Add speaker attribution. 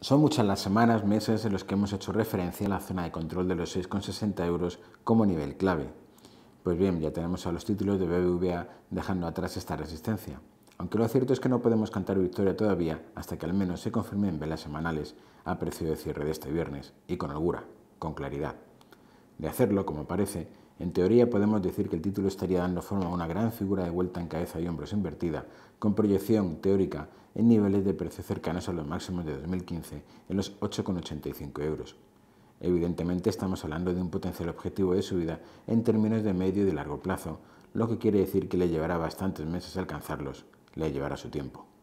Speaker 1: Son muchas las semanas, meses en los que hemos hecho referencia a la zona de control de los 6,60 euros como nivel clave. Pues bien, ya tenemos a los títulos de BBVA dejando atrás esta resistencia. Aunque lo cierto es que no podemos cantar victoria todavía hasta que al menos se confirmen velas semanales a precio de cierre de este viernes y con holgura, con claridad de hacerlo, como parece, en teoría podemos decir que el título estaría dando forma a una gran figura de vuelta en cabeza y hombros invertida, con proyección teórica en niveles de precio cercanos a los máximos de 2015 en los 8,85 euros. Evidentemente estamos hablando de un potencial objetivo de subida en términos de medio y de largo plazo, lo que quiere decir que le llevará bastantes meses alcanzarlos, le llevará
Speaker 2: su tiempo.